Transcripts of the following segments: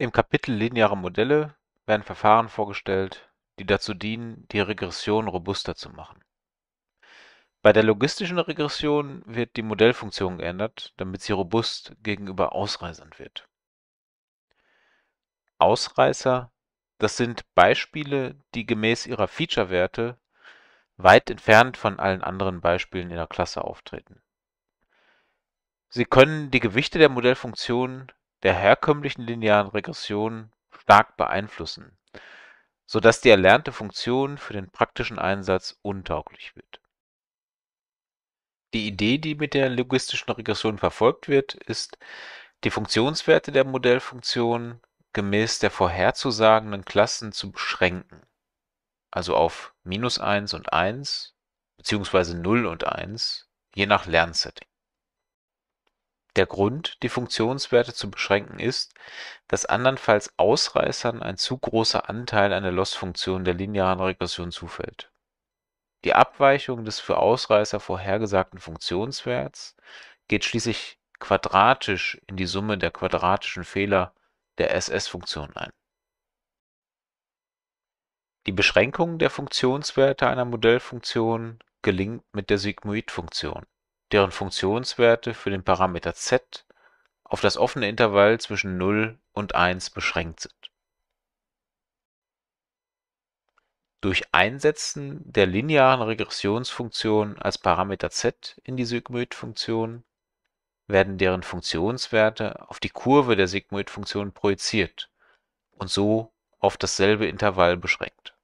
Im Kapitel Lineare Modelle werden Verfahren vorgestellt, die dazu dienen, die Regression robuster zu machen. Bei der logistischen Regression wird die Modellfunktion geändert, damit sie robust gegenüber Ausreißern wird. Ausreißer, das sind Beispiele, die gemäß ihrer Feature-Werte weit entfernt von allen anderen Beispielen in der Klasse auftreten. Sie können die Gewichte der Modellfunktion der herkömmlichen linearen Regression stark beeinflussen, sodass die erlernte Funktion für den praktischen Einsatz untauglich wird. Die Idee, die mit der logistischen Regression verfolgt wird, ist, die Funktionswerte der Modellfunktion gemäß der vorherzusagenden Klassen zu beschränken, also auf minus 1 und 1 bzw. 0 und 1, je nach Lernsetting. Der Grund, die Funktionswerte zu beschränken, ist, dass andernfalls Ausreißern ein zu großer Anteil an der loss der linearen Regression zufällt. Die Abweichung des für Ausreißer vorhergesagten Funktionswerts geht schließlich quadratisch in die Summe der quadratischen Fehler der SS-Funktion ein. Die Beschränkung der Funktionswerte einer Modellfunktion gelingt mit der Sigmoid-Funktion deren Funktionswerte für den Parameter z auf das offene Intervall zwischen 0 und 1 beschränkt sind. Durch Einsetzen der linearen Regressionsfunktion als Parameter z in die Sigmoidfunktion werden deren Funktionswerte auf die Kurve der Sigmoidfunktion projiziert und so auf dasselbe Intervall beschränkt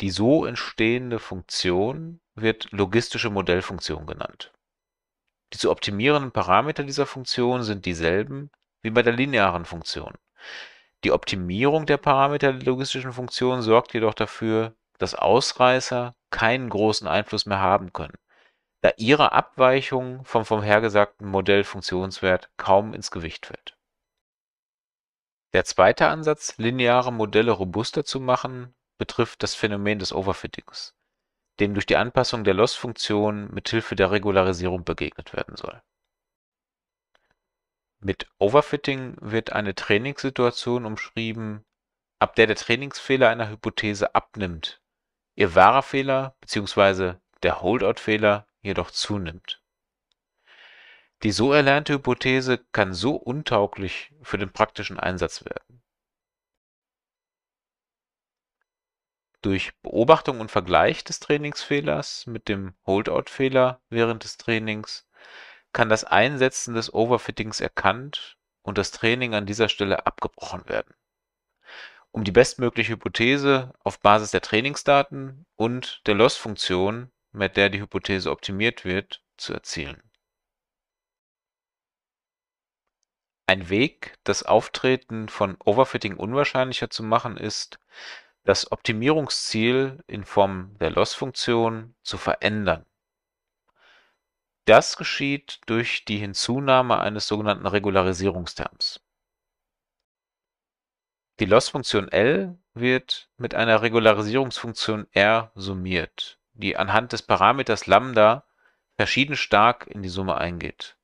Die so entstehende Funktion wird logistische Modellfunktion genannt. Die zu optimierenden Parameter dieser Funktion sind dieselben wie bei der linearen Funktion. Die Optimierung der Parameter der logistischen Funktion sorgt jedoch dafür, dass Ausreißer keinen großen Einfluss mehr haben können, da ihre Abweichung vom vorhergesagten Modellfunktionswert kaum ins Gewicht fällt. Der zweite Ansatz, lineare Modelle robuster zu machen, betrifft das Phänomen des Overfittings, dem durch die Anpassung der Loss-Funktion mit der Regularisierung begegnet werden soll. Mit Overfitting wird eine Trainingssituation umschrieben, ab der der Trainingsfehler einer Hypothese abnimmt, ihr wahrer Fehler bzw. der Holdout-Fehler jedoch zunimmt. Die so erlernte Hypothese kann so untauglich für den praktischen Einsatz werden durch Beobachtung und Vergleich des Trainingsfehlers mit dem Holdout-Fehler während des Trainings kann das Einsetzen des Overfittings erkannt und das Training an dieser Stelle abgebrochen werden. Um die bestmögliche Hypothese auf Basis der Trainingsdaten und der Loss-Funktion, mit der die Hypothese optimiert wird, zu erzielen. Ein Weg, das Auftreten von Overfitting unwahrscheinlicher zu machen, ist, das Optimierungsziel in Form der Loss-Funktion zu verändern. Das geschieht durch die Hinzunahme eines sogenannten Regularisierungsterms. Die Loss-Funktion L wird mit einer Regularisierungsfunktion R summiert, die anhand des Parameters lambda verschieden stark in die Summe eingeht.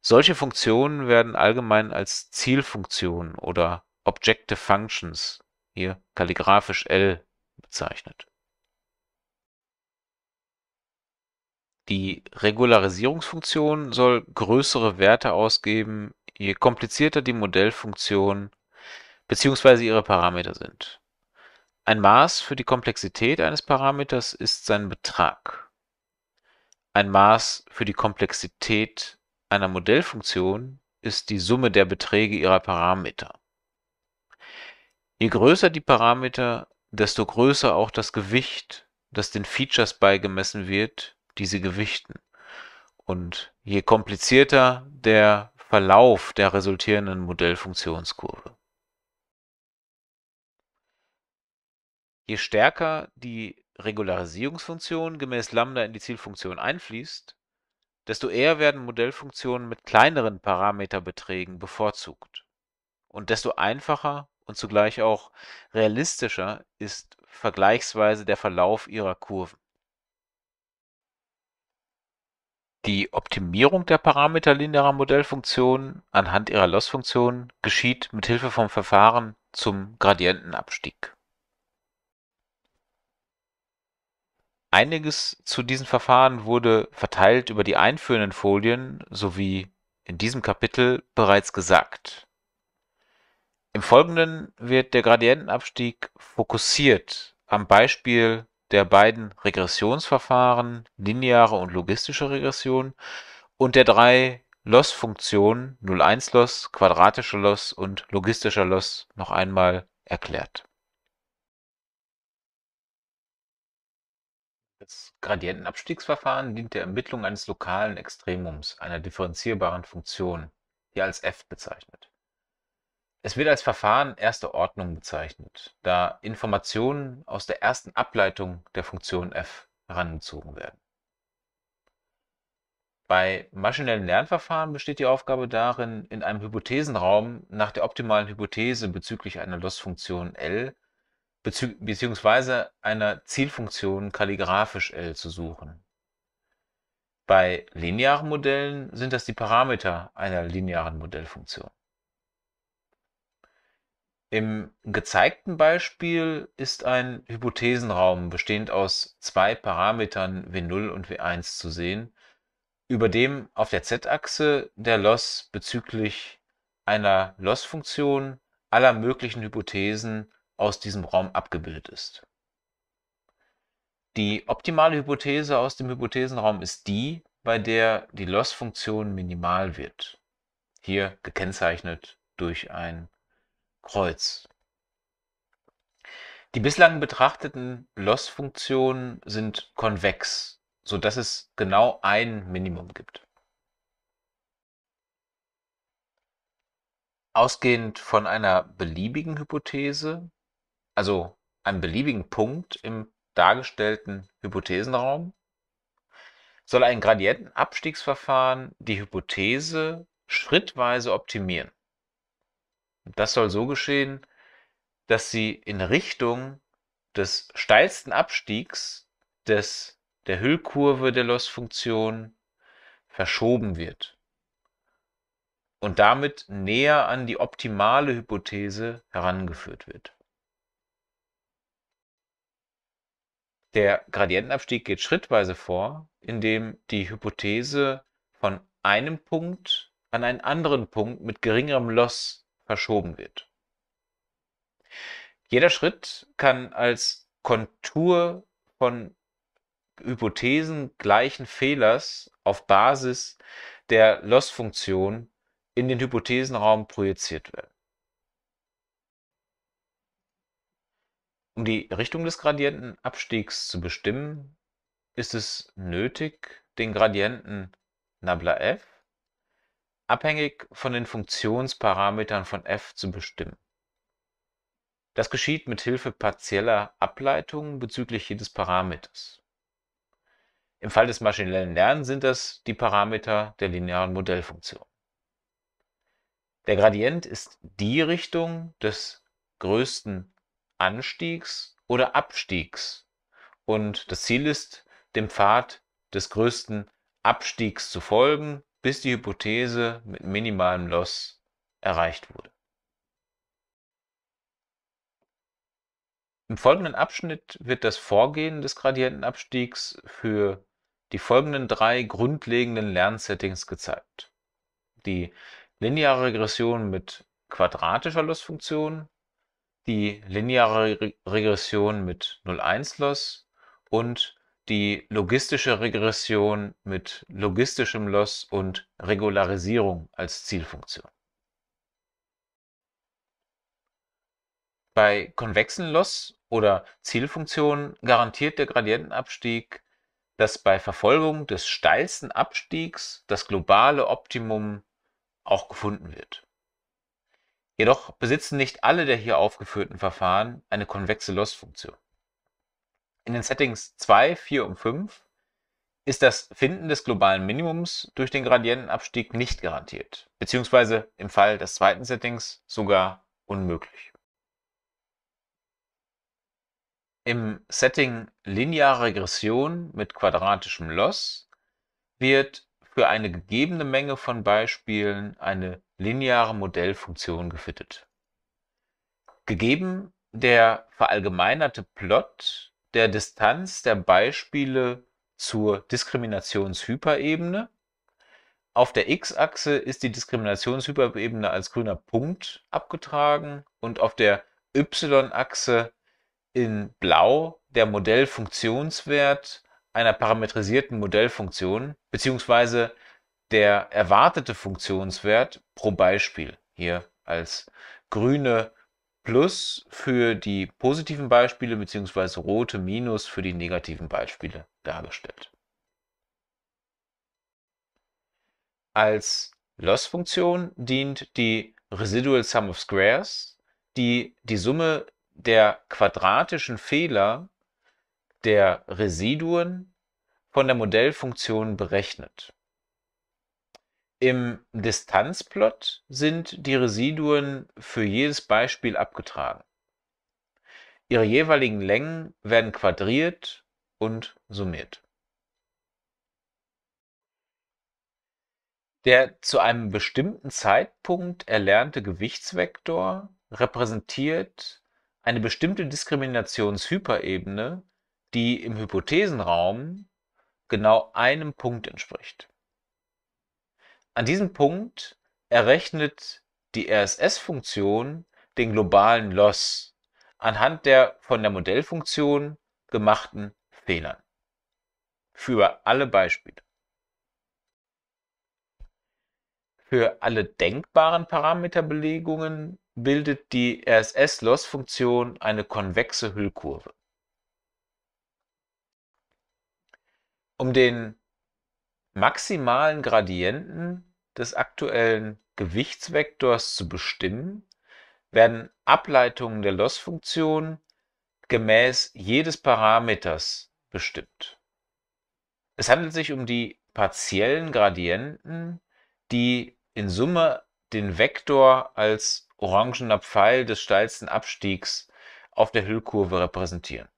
Solche Funktionen werden allgemein als Zielfunktionen oder Objective Functions hier kalligraphisch L bezeichnet. Die Regularisierungsfunktion soll größere Werte ausgeben, je komplizierter die Modellfunktion bzw. ihre Parameter sind. Ein Maß für die Komplexität eines Parameters ist sein Betrag. Ein Maß für die Komplexität einer Modellfunktion ist die Summe der Beträge ihrer Parameter. Je größer die Parameter, desto größer auch das Gewicht, das den Features beigemessen wird, die sie gewichten. Und je komplizierter der Verlauf der resultierenden Modellfunktionskurve. Je stärker die Regularisierungsfunktion gemäß Lambda in die Zielfunktion einfließt, desto eher werden Modellfunktionen mit kleineren Parameterbeträgen bevorzugt und desto einfacher und zugleich auch realistischer ist vergleichsweise der Verlauf ihrer Kurven. Die Optimierung der Parameter linearer Modellfunktionen anhand ihrer Lossfunktionen geschieht mit Hilfe vom Verfahren zum Gradientenabstieg. Einiges zu diesen Verfahren wurde verteilt über die einführenden Folien sowie in diesem Kapitel bereits gesagt. Im Folgenden wird der Gradientenabstieg fokussiert am Beispiel der beiden Regressionsverfahren, lineare und logistische Regression, und der drei Loss-Funktionen 0,1-Loss, quadratischer Loss und logistischer Loss noch einmal erklärt. Das Gradientenabstiegsverfahren dient der Ermittlung eines lokalen Extremums, einer differenzierbaren Funktion, die als f bezeichnet. Es wird als Verfahren erster Ordnung bezeichnet, da Informationen aus der ersten Ableitung der Funktion f herangezogen werden. Bei maschinellen Lernverfahren besteht die Aufgabe darin, in einem Hypothesenraum nach der optimalen Hypothese bezüglich einer Lossfunktion L bzw. einer Zielfunktion kalligraphisch L zu suchen. Bei linearen Modellen sind das die Parameter einer linearen Modellfunktion im gezeigten Beispiel ist ein Hypothesenraum bestehend aus zwei Parametern W0 und W1 zu sehen, über dem auf der z-Achse der Loss bezüglich einer Lossfunktion aller möglichen Hypothesen aus diesem Raum abgebildet ist. Die optimale Hypothese aus dem Hypothesenraum ist die, bei der die Lossfunktion minimal wird, hier gekennzeichnet durch ein Kreuz. Die bislang betrachteten Loss-Funktionen sind konvex, so dass es genau ein Minimum gibt. Ausgehend von einer beliebigen Hypothese, also einem beliebigen Punkt im dargestellten Hypothesenraum, soll ein Gradientenabstiegsverfahren die Hypothese schrittweise optimieren das soll so geschehen, dass sie in Richtung des steilsten Abstiegs des, der Hüllkurve der Lossfunktion verschoben wird und damit näher an die optimale Hypothese herangeführt wird. Der Gradientenabstieg geht schrittweise vor, indem die Hypothese von einem Punkt an einen anderen Punkt mit geringerem Loss verschoben wird. Jeder Schritt kann als Kontur von Hypothesen gleichen Fehlers auf Basis der Loss-Funktion in den Hypothesenraum projiziert werden. Um die Richtung des Gradientenabstiegs zu bestimmen, ist es nötig, den Gradienten Nabla f abhängig von den Funktionsparametern von f zu bestimmen. Das geschieht mit Hilfe partieller Ableitungen bezüglich jedes Parameters. Im Fall des maschinellen Lernens sind das die Parameter der linearen Modellfunktion. Der Gradient ist die Richtung des größten Anstiegs oder Abstiegs und das Ziel ist, dem Pfad des größten Abstiegs zu folgen bis die Hypothese mit minimalem Loss erreicht wurde. Im folgenden Abschnitt wird das Vorgehen des Gradientenabstiegs für die folgenden drei grundlegenden Lernsettings gezeigt. Die lineare Regression mit quadratischer Lossfunktion, die lineare Regression mit 0-1-Loss und die logistische Regression mit logistischem Loss und Regularisierung als Zielfunktion. Bei konvexen Loss oder Zielfunktionen garantiert der Gradientenabstieg, dass bei Verfolgung des steilsten Abstiegs das globale Optimum auch gefunden wird. Jedoch besitzen nicht alle der hier aufgeführten Verfahren eine konvexe Lossfunktion. In den Settings 2, 4 und 5 ist das Finden des globalen Minimums durch den Gradientenabstieg nicht garantiert, beziehungsweise im Fall des zweiten Settings sogar unmöglich. Im Setting lineare Regression mit quadratischem Loss wird für eine gegebene Menge von Beispielen eine lineare Modellfunktion gefittet. Gegeben der verallgemeinerte Plot der Distanz der Beispiele zur Diskriminationshyperebene. Auf der x-Achse ist die Diskriminationshyperebene als grüner Punkt abgetragen und auf der y-Achse in blau der Modellfunktionswert einer parametrisierten Modellfunktion bzw. der erwartete Funktionswert pro Beispiel hier als grüne Plus für die positiven Beispiele bzw. rote Minus für die negativen Beispiele dargestellt. Als Loss-Funktion dient die Residual Sum of Squares, die die Summe der quadratischen Fehler der Residuen von der Modellfunktion berechnet. Im Distanzplot sind die Residuen für jedes Beispiel abgetragen. Ihre jeweiligen Längen werden quadriert und summiert. Der zu einem bestimmten Zeitpunkt erlernte Gewichtsvektor repräsentiert eine bestimmte Diskriminationshyperebene, die im Hypothesenraum genau einem Punkt entspricht an diesem Punkt errechnet die RSS-Funktion den globalen Loss anhand der von der Modellfunktion gemachten Fehlern. Für alle Beispiele. Für alle denkbaren Parameterbelegungen bildet die RSS-Loss-Funktion eine konvexe Hüllkurve. Um den maximalen Gradienten des aktuellen Gewichtsvektors zu bestimmen, werden Ableitungen der Lossfunktion gemäß jedes Parameters bestimmt. Es handelt sich um die partiellen Gradienten, die in Summe den Vektor als orangener Pfeil des steilsten Abstiegs auf der Hüllkurve repräsentieren.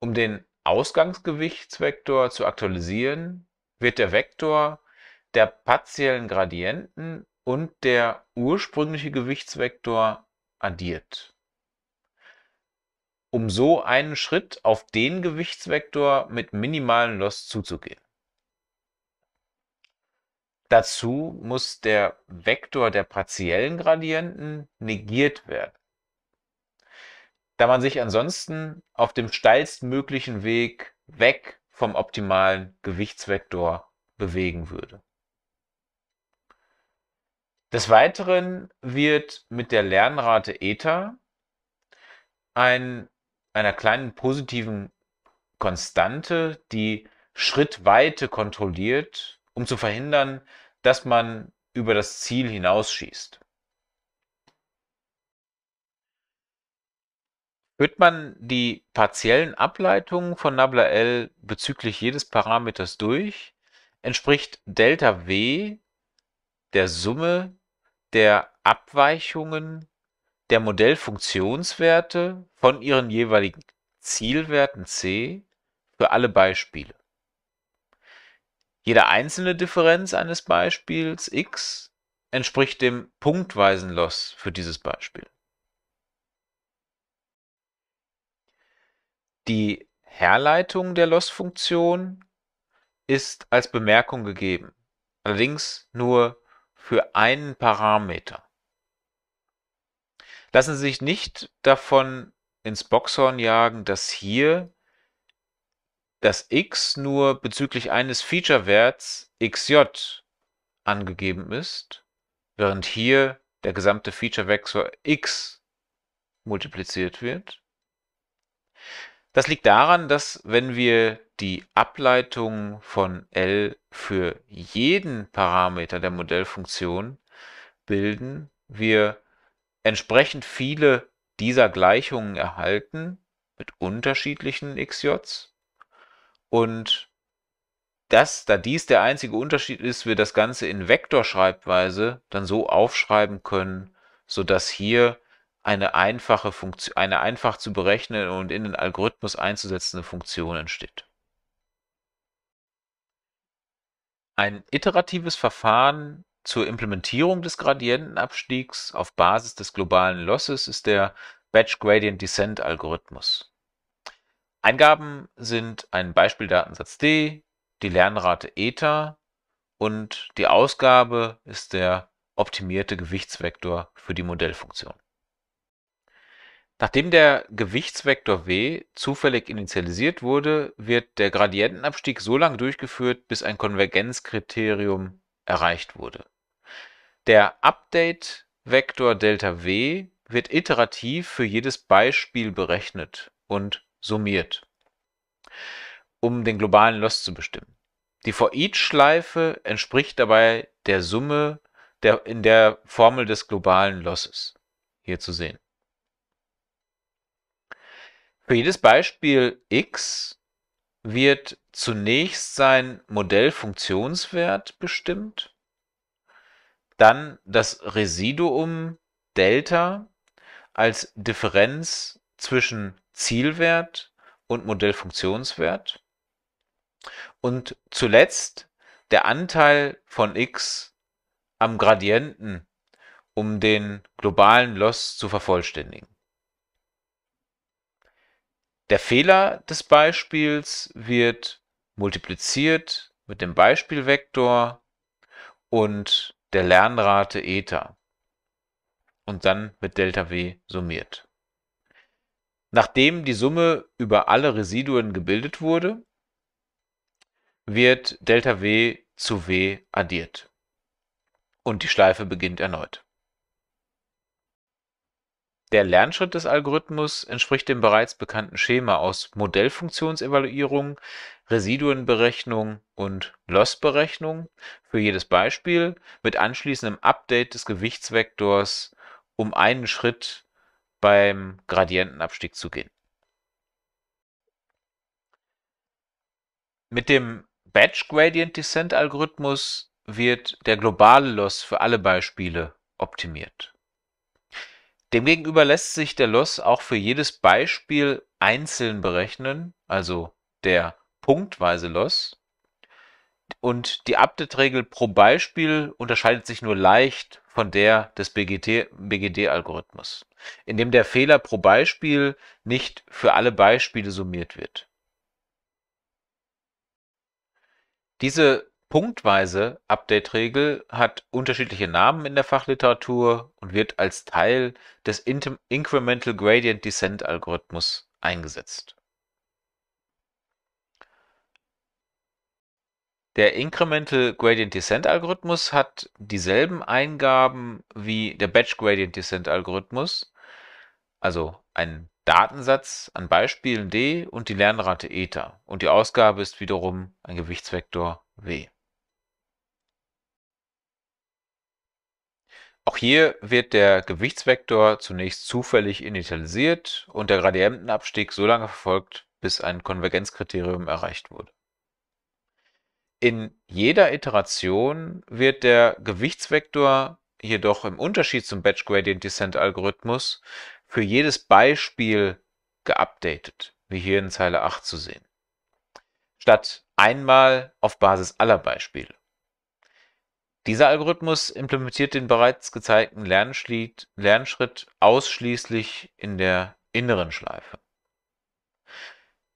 Um den Ausgangsgewichtsvektor zu aktualisieren, wird der Vektor der partiellen Gradienten und der ursprüngliche Gewichtsvektor addiert, um so einen Schritt auf den Gewichtsvektor mit minimalen Loss zuzugehen. Dazu muss der Vektor der partiellen Gradienten negiert werden da man sich ansonsten auf dem steilstmöglichen Weg weg vom optimalen Gewichtsvektor bewegen würde. Des Weiteren wird mit der Lernrate Eta ein, einer kleinen positiven Konstante die Schrittweite kontrolliert, um zu verhindern, dass man über das Ziel hinausschießt. Wird man die partiellen Ableitungen von Nabla-L bezüglich jedes Parameters durch, entspricht Δw der Summe der Abweichungen der Modellfunktionswerte von ihren jeweiligen Zielwerten c für alle Beispiele. Jede einzelne Differenz eines Beispiels x entspricht dem punktweisen Loss für dieses Beispiel Die Herleitung der Loss-Funktion ist als Bemerkung gegeben, allerdings nur für einen Parameter. Lassen Sie sich nicht davon ins Boxhorn jagen, dass hier das x nur bezüglich eines Feature-Werts xj angegeben ist, während hier der gesamte Feature-Vektor x multipliziert wird. Das liegt daran, dass wenn wir die Ableitung von L für jeden Parameter der Modellfunktion bilden, wir entsprechend viele dieser Gleichungen erhalten mit unterschiedlichen xjs und dass, da dies der einzige Unterschied ist, wir das Ganze in Vektorschreibweise dann so aufschreiben können, sodass hier eine einfache Funktion, eine einfach zu berechnen und in den Algorithmus einzusetzende Funktion entsteht. Ein iteratives Verfahren zur Implementierung des Gradientenabstiegs auf Basis des globalen Losses ist der Batch Gradient Descent Algorithmus. Eingaben sind ein Beispieldatensatz D, die Lernrate Eta und die Ausgabe ist der optimierte Gewichtsvektor für die Modellfunktion. Nachdem der Gewichtsvektor w zufällig initialisiert wurde, wird der Gradientenabstieg so lange durchgeführt, bis ein Konvergenzkriterium erreicht wurde. Der Update-Vektor Delta W wird iterativ für jedes Beispiel berechnet und summiert, um den globalen Loss zu bestimmen. Die For-Each-Schleife entspricht dabei der Summe der, in der Formel des globalen Losses, hier zu sehen. Für jedes Beispiel x wird zunächst sein Modellfunktionswert bestimmt, dann das Residuum Delta als Differenz zwischen Zielwert und Modellfunktionswert und zuletzt der Anteil von x am Gradienten, um den globalen Loss zu vervollständigen. Der Fehler des Beispiels wird multipliziert mit dem Beispielvektor und der Lernrate eta und dann mit W summiert. Nachdem die Summe über alle Residuen gebildet wurde, wird Delta W zu W addiert und die Schleife beginnt erneut. Der Lernschritt des Algorithmus entspricht dem bereits bekannten Schema aus Modellfunktionsevaluierung, Residuenberechnung und Lossberechnung für jedes Beispiel mit anschließendem Update des Gewichtsvektors um einen Schritt beim Gradientenabstieg zu gehen. Mit dem Batch Gradient Descent Algorithmus wird der globale Loss für alle Beispiele optimiert Demgegenüber lässt sich der Loss auch für jedes Beispiel einzeln berechnen, also der punktweise Loss. Und die Update-Regel pro Beispiel unterscheidet sich nur leicht von der des BGD-Algorithmus, in dem der Fehler pro Beispiel nicht für alle Beispiele summiert wird. Diese punktweise Update-Regel hat unterschiedliche Namen in der Fachliteratur und wird als Teil des Incremental Gradient Descent Algorithmus eingesetzt. Der Incremental Gradient Descent Algorithmus hat dieselben Eingaben wie der Batch Gradient Descent Algorithmus, also einen Datensatz an Beispielen d und die Lernrate eta und die Ausgabe ist wiederum ein Gewichtsvektor w. Auch hier wird der Gewichtsvektor zunächst zufällig initialisiert und der Gradientenabstieg so lange verfolgt, bis ein Konvergenzkriterium erreicht wurde. In jeder Iteration wird der Gewichtsvektor jedoch im Unterschied zum Batch Gradient Descent Algorithmus für jedes Beispiel geupdatet, wie hier in Zeile 8 zu sehen, statt einmal auf Basis aller Beispiele. Dieser Algorithmus implementiert den bereits gezeigten Lernschritt ausschließlich in der inneren Schleife.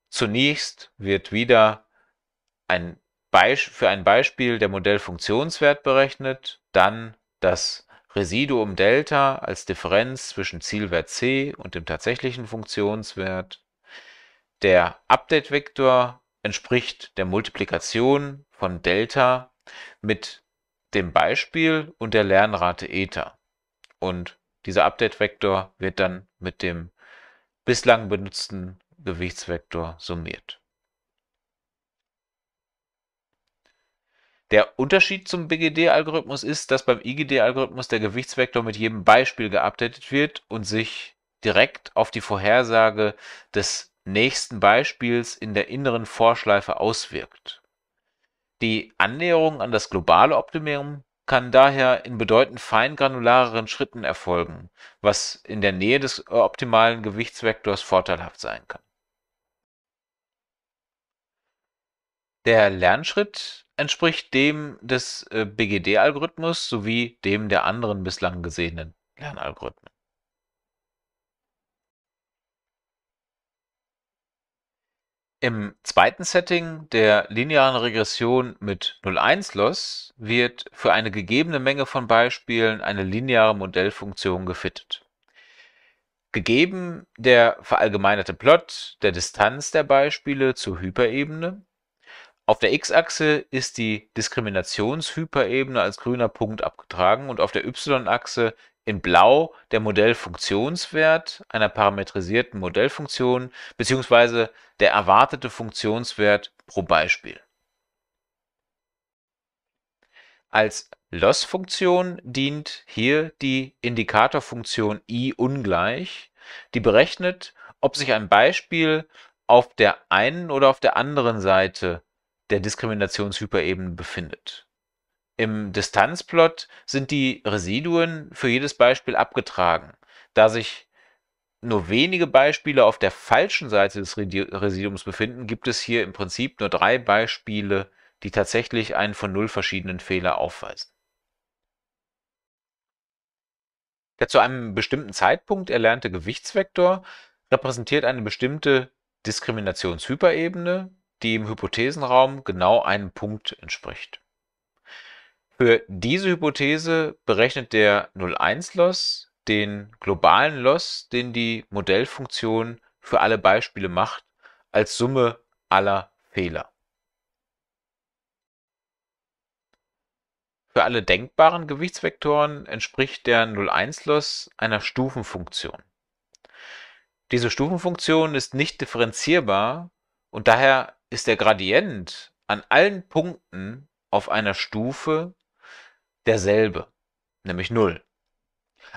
Zunächst wird wieder ein für ein Beispiel der Modellfunktionswert berechnet, dann das Residuum Delta als Differenz zwischen Zielwert c und dem tatsächlichen Funktionswert. Der Update-Vektor entspricht der Multiplikation von Delta mit dem Beispiel und der Lernrate Eta. Und dieser Update-Vektor wird dann mit dem bislang benutzten Gewichtsvektor summiert. Der Unterschied zum BGD-Algorithmus ist, dass beim IGD-Algorithmus der Gewichtsvektor mit jedem Beispiel geupdatet wird und sich direkt auf die Vorhersage des nächsten Beispiels in der inneren Vorschleife auswirkt. Die Annäherung an das globale Optimum kann daher in bedeutend feingranulareren Schritten erfolgen, was in der Nähe des äh, optimalen Gewichtsvektors vorteilhaft sein kann. Der Lernschritt entspricht dem des äh, BGD-Algorithmus sowie dem der anderen bislang gesehenen Lernalgorithmen. Im zweiten Setting der linearen Regression mit 0-1-Loss wird für eine gegebene Menge von Beispielen eine lineare Modellfunktion gefittet. Gegeben der verallgemeinerte Plot der Distanz der Beispiele zur Hyperebene. Auf der x-Achse ist die Diskriminationshyperebene als grüner Punkt abgetragen und auf der y-Achse in Blau der Modellfunktionswert einer parametrisierten Modellfunktion bzw. der erwartete Funktionswert pro Beispiel. Als Lossfunktion dient hier die Indikatorfunktion i ungleich, die berechnet, ob sich ein Beispiel auf der einen oder auf der anderen Seite der Diskriminationshyperebene befindet. Im Distanzplot sind die Residuen für jedes Beispiel abgetragen. Da sich nur wenige Beispiele auf der falschen Seite des Residuums befinden, gibt es hier im Prinzip nur drei Beispiele, die tatsächlich einen von null verschiedenen Fehler aufweisen. Der zu einem bestimmten Zeitpunkt erlernte Gewichtsvektor repräsentiert eine bestimmte Diskriminationshyperebene, die im Hypothesenraum genau einem Punkt entspricht für diese Hypothese berechnet der 01 loss den globalen Loss, den die Modellfunktion für alle Beispiele macht, als Summe aller Fehler. Für alle denkbaren Gewichtsvektoren entspricht der 01 loss einer Stufenfunktion. Diese Stufenfunktion ist nicht differenzierbar und daher ist der Gradient an allen Punkten auf einer Stufe derselbe, nämlich 0.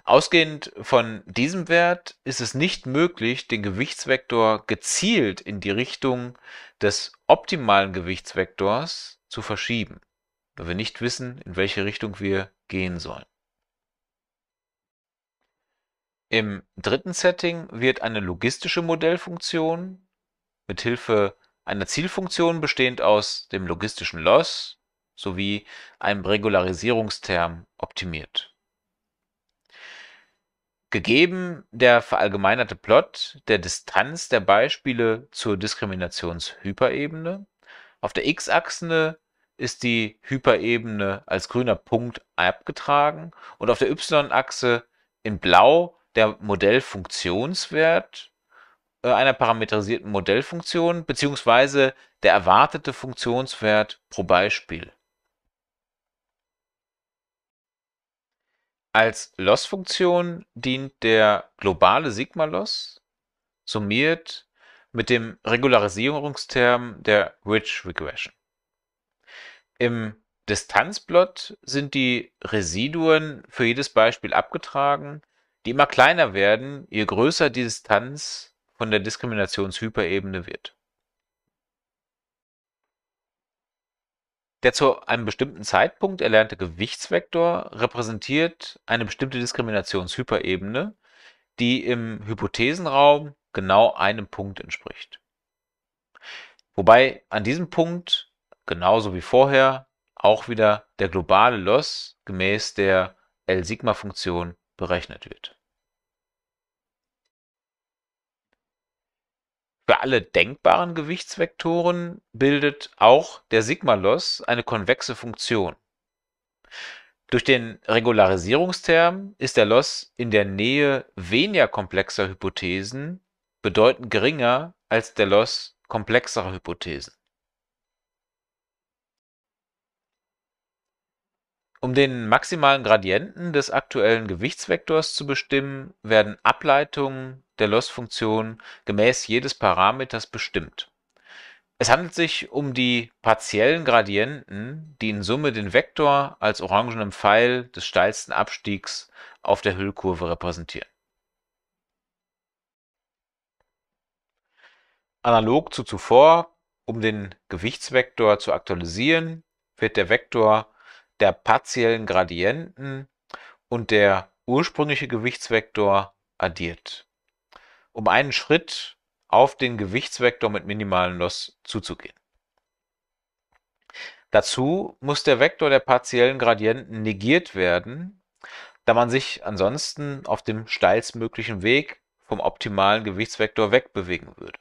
Ausgehend von diesem Wert ist es nicht möglich, den Gewichtsvektor gezielt in die Richtung des optimalen Gewichtsvektors zu verschieben, weil wir nicht wissen, in welche Richtung wir gehen sollen. Im dritten Setting wird eine logistische Modellfunktion mit Hilfe einer Zielfunktion bestehend aus dem logistischen Loss sowie einem Regularisierungsterm optimiert. Gegeben der verallgemeinerte Plot der Distanz der Beispiele zur Diskriminationshyperebene, auf der x-Achse ist die Hyperebene als grüner Punkt abgetragen und auf der y-Achse in blau der Modellfunktionswert äh, einer parametrisierten Modellfunktion bzw. der erwartete Funktionswert pro Beispiel. Als Loss-Funktion dient der globale Sigma-Loss summiert mit dem Regularisierungsterm der Ridge Regression. Im Distanzplot sind die Residuen für jedes Beispiel abgetragen, die immer kleiner werden, je größer die Distanz von der Diskriminationshyperebene wird Der zu einem bestimmten Zeitpunkt erlernte Gewichtsvektor repräsentiert eine bestimmte Diskriminationshyperebene, die im Hypothesenraum genau einem Punkt entspricht. Wobei an diesem Punkt, genauso wie vorher, auch wieder der globale Loss gemäß der L-Sigma-Funktion berechnet wird. Für alle denkbaren Gewichtsvektoren bildet auch der Sigma-Loss eine konvexe Funktion. Durch den Regularisierungsterm ist der Loss in der Nähe weniger komplexer Hypothesen bedeutend geringer als der Loss komplexerer Hypothesen Um den maximalen Gradienten des aktuellen Gewichtsvektors zu bestimmen, werden Ableitungen der Loss-Funktion gemäß jedes Parameters bestimmt. Es handelt sich um die partiellen Gradienten, die in Summe den Vektor als orangenem Pfeil des steilsten Abstiegs auf der Hüllkurve repräsentieren. Analog zu zuvor, um den Gewichtsvektor zu aktualisieren, wird der Vektor der partiellen Gradienten und der ursprüngliche Gewichtsvektor addiert, um einen Schritt auf den Gewichtsvektor mit minimalen Loss zuzugehen. Dazu muss der Vektor der partiellen Gradienten negiert werden, da man sich ansonsten auf dem steilstmöglichen Weg vom optimalen Gewichtsvektor wegbewegen würde.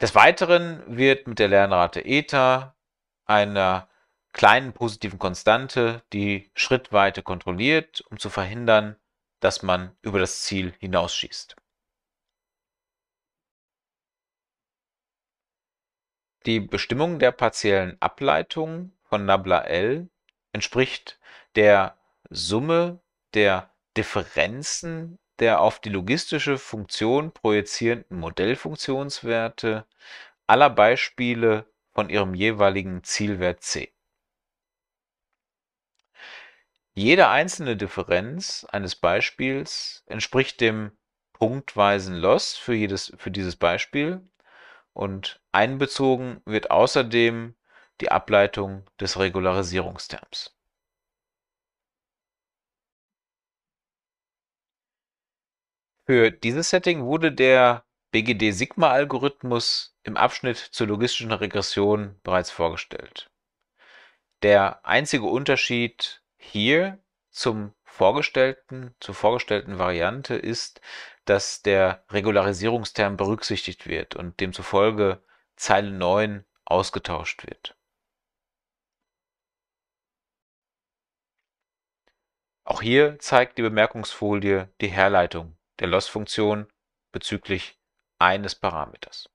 Des Weiteren wird mit der Lernrate Eta, einer kleinen positiven Konstante, die Schrittweite kontrolliert, um zu verhindern, dass man über das Ziel hinausschießt. Die Bestimmung der partiellen Ableitung von Nabla L entspricht der Summe der Differenzen der auf die logistische Funktion projizierenden Modellfunktionswerte aller Beispiele von ihrem jeweiligen Zielwert C. Jede einzelne Differenz eines Beispiels entspricht dem punktweisen Loss für, jedes, für dieses Beispiel und einbezogen wird außerdem die Ableitung des Regularisierungsterms. Für dieses Setting wurde der BGD-Sigma-Algorithmus im Abschnitt zur logistischen Regression bereits vorgestellt. Der einzige Unterschied hier zum vorgestellten, zur vorgestellten Variante ist, dass der Regularisierungsterm berücksichtigt wird und demzufolge Zeile 9 ausgetauscht wird. Auch hier zeigt die Bemerkungsfolie die Herleitung der Loss-Funktion bezüglich eines Parameters.